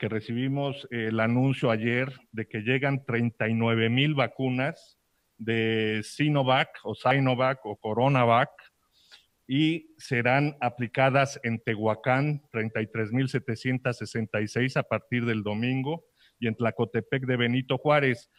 que recibimos el anuncio ayer de que llegan 39 mil vacunas de Sinovac o Sinovac o Coronavac y serán aplicadas en Tehuacán 33.766 a partir del domingo y en Tlacotepec de Benito Juárez.